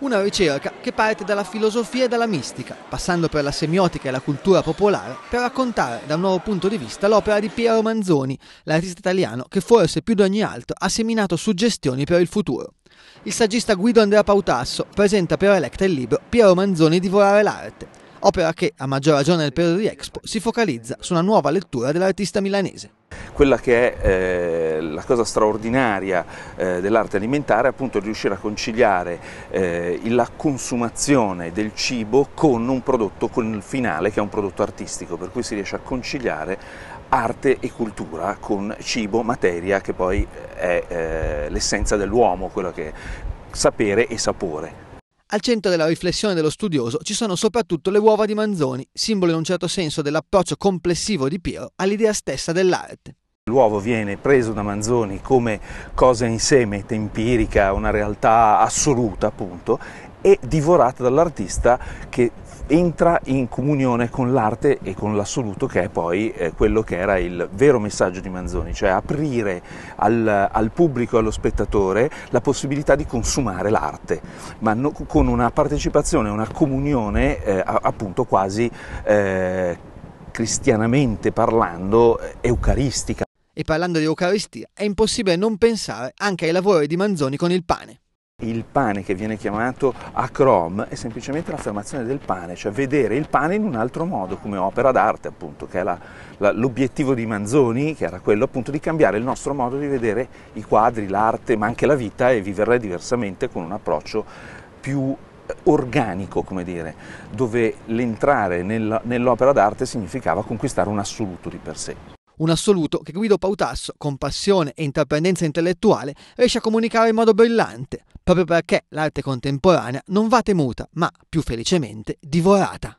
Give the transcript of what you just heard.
Una ricerca che parte dalla filosofia e dalla mistica, passando per la semiotica e la cultura popolare, per raccontare da un nuovo punto di vista l'opera di Piero Manzoni, l'artista italiano che forse più di ogni altro ha seminato suggestioni per il futuro. Il saggista Guido Andrea Pautasso presenta per Electa il libro Piero Manzoni Divorare l'arte, opera che, a maggior ragione nel periodo di Expo, si focalizza su una nuova lettura dell'artista milanese quella che è eh, la cosa straordinaria eh, dell'arte alimentare è appunto riuscire a conciliare eh, la consumazione del cibo con un prodotto, con il finale che è un prodotto artistico, per cui si riesce a conciliare arte e cultura con cibo, materia che poi è eh, l'essenza dell'uomo, quello che è sapere e sapore. Al centro della riflessione dello studioso ci sono soprattutto le uova di Manzoni, simbolo in un certo senso dell'approccio complessivo di Piero all'idea stessa dell'arte. L'uovo viene preso da Manzoni come cosa in sé, meta empirica, una realtà assoluta appunto, e divorata dall'artista che entra in comunione con l'arte e con l'assoluto che è poi eh, quello che era il vero messaggio di Manzoni, cioè aprire al, al pubblico allo spettatore la possibilità di consumare l'arte, ma no, con una partecipazione, una comunione eh, appunto quasi eh, cristianamente parlando eucaristica. E parlando di Eucaristia, è impossibile non pensare anche ai lavori di Manzoni con il pane. Il pane che viene chiamato acrom è semplicemente l'affermazione del pane, cioè vedere il pane in un altro modo, come opera d'arte appunto, che è l'obiettivo di Manzoni, che era quello appunto di cambiare il nostro modo di vedere i quadri, l'arte, ma anche la vita e viverla diversamente con un approccio più eh, organico, come dire, dove l'entrare nell'opera d'arte significava conquistare un assoluto di per sé. Un assoluto che Guido Pautasso, con passione e intraprendenza intellettuale, riesce a comunicare in modo brillante, proprio perché l'arte contemporanea non va temuta, ma, più felicemente, divorata.